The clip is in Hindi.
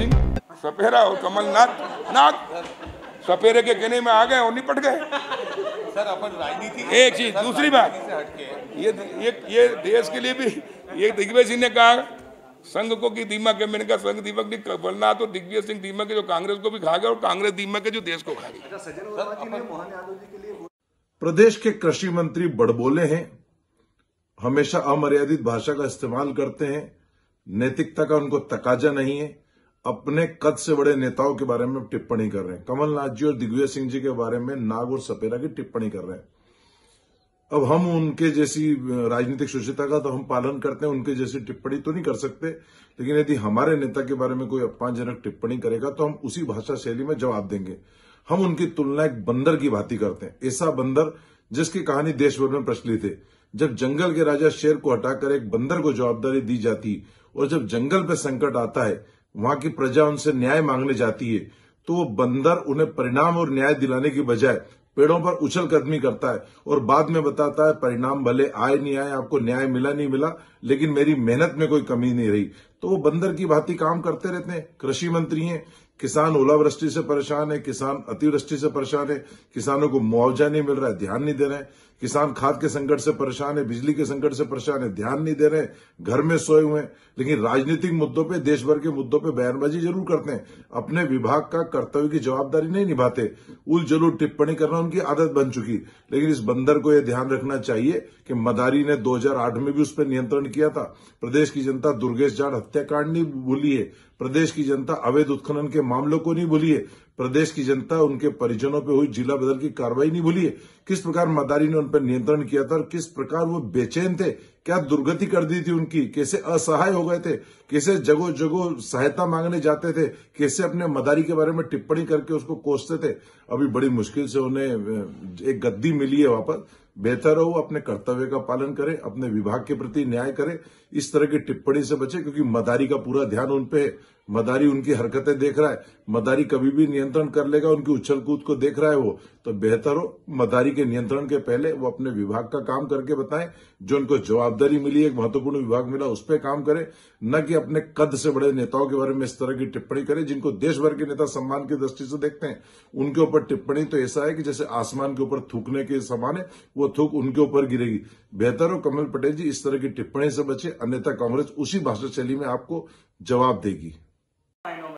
सिंह सपेरा और कमलनाथ नाग सपेरे के कहने में आ गए और निपट गए सर अपन राजनीति एक चीज दूसरी बात ये ये ये देश के लिए भी ये दिग्विजय सिंह ने कहा संघ को की दीमक है मैंने कहा संघ दीमक नहीं बनना तो दिग्विजय सिंह दीमक के जो कांग्रेस को भी खा गया और कांग्रेस दीमक के जो देश को खा गया अच्छा, प्रदेश के कृषि मंत्री बड़बोले हैं हमेशा अमर्यादित भाषा का इस्तेमाल करते हैं नैतिकता का उनको तकाजा नहीं है अपने कद से बड़े नेताओं के बारे में टिप्पणी कर रहे हैं कमलनाथ जी और दिग्विजय सिंह जी के बारे में नाग और सपेरा की टिप्पणी कर रहे हैं अब हम उनके जैसी राजनीतिक शुचिता का तो हम पालन करते हैं उनके जैसी टिप्पणी तो नहीं कर सकते लेकिन यदि हमारे नेता के बारे में कोई अपमानजनक टिप्पणी करेगा तो हम उसी भाषा शैली में जवाब देंगे हम उनकी तुलना एक बंदर की भांति करते हैं ऐसा बंदर जिसकी कहानी देशभर में प्रचलित है जब जंगल के राजा शेर को हटाकर एक बंदर को जवाबदारी दी जाती और जब जंगल पर संकट आता है वहां की प्रजा उनसे न्याय मांगने जाती है तो वो बंदर उन्हें परिणाम और न्याय दिलाने की बजाय पेड़ों पर उछल कदमी करता है और बाद में बताता है परिणाम भले आए नहीं आए आपको न्याय मिला नहीं मिला लेकिन मेरी मेहनत में कोई कमी नहीं रही तो वो बंदर की भांति काम करते रहते हैं कृषि मंत्री हैं किसान ओलावृष्टि से परेशान है किसान अतिवृष्टि से परेशान है किसानों को मुआवजा नहीं मिल रहा है ध्यान नहीं दे रहे हैं किसान खाद के संकट से परेशान है बिजली के संकट से परेशान है ध्यान नहीं दे रहे हैं घर में सोए हुए हैं लेकिन राजनीतिक मुद्दों पे देश भर के मुद्दों पे बयानबाजी जरूर करते हैं अपने विभाग का कर्तव्य की जवाबदारी नहीं निभाते उल जलूल टिप्पणी करना उनकी आदत बन चुकी लेकिन इस बंदर को यह ध्यान रखना चाहिए कि मदारी ने दो में भी उस पर नियंत्रण किया था प्रदेश की जनता दुर्गेश जाट हत्याकांड नहीं भूली है प्रदेश की जनता अवैध उत्खनन के मामलों को नहीं भूली है प्रदेश की जनता उनके परिजनों पर हुई जिला बदल की कार्रवाई नहीं भूली है किस प्रकार मदारी ने उन पर नियंत्रण किया था और किस प्रकार वो बेचैन थे क्या दुर्गति कर दी थी उनकी कैसे असहाय हो गए थे कैसे जगह जगह सहायता मांगने जाते थे कैसे अपने मदारी के बारे में टिप्पणी करके उसको कोसते थे अभी बड़ी मुश्किल से उन्हें एक गद्दी मिली है वापस बेहतर हो अपने कर्तव्य का पालन करें अपने विभाग के प्रति न्याय करें इस तरह की टिप्पणी से बचे क्योंकि मदारी का पूरा ध्यान उनपे है मदारी उनकी हरकतें देख रहा है मदारी कभी भी नियंत्रण कर लेगा उनकी उछल कूद को देख रहा है वो तो बेहतर हो मदारी के नियंत्रण के पहले वो अपने विभाग का काम करके बताएं जो उनको जवाबदारी मिली एक महत्वपूर्ण विभाग मिला उस पर काम करें न कि अपने कद से बड़े नेताओं के बारे में इस तरह की टिप्पणी करें जिनको देश भर के नेता सम्मान की दृष्टि से देखते हैं उनके ऊपर टिप्पणी तो ऐसा है कि जैसे आसमान के ऊपर थूकने के समान है वो थूक उनके ऊपर गिरेगी बेहतर हो कमल पटेल जी इस तरह की टिप्पणी से बचे अन्यथा कांग्रेस उसी भाषा शैली में आपको जवाब देगी